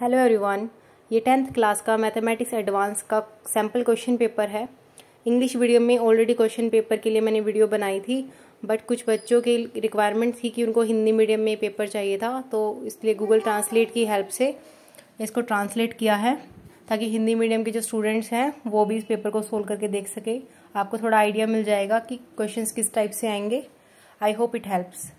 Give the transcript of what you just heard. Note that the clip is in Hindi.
हेलो एवरीवन ये टेंथ क्लास का मैथमेटिक्स एडवांस का सैम्पल क्वेश्चन पेपर है इंग्लिश मीडियम में ऑलरेडी क्वेश्चन पेपर के लिए मैंने वीडियो बनाई थी बट कुछ बच्चों की रिक्वायरमेंट थी कि उनको हिंदी मीडियम में पेपर चाहिए था तो इसलिए गूगल ट्रांसलेट की हेल्प से इसको ट्रांसलेट किया है ताकि हिंदी मीडियम के जो स्टूडेंट्स हैं वो भी इस पेपर को सोल्व करके देख सके आपको थोड़ा आइडिया मिल जाएगा कि क्वेश्चन किस टाइप से आएंगे आई होप इट हेल्प्स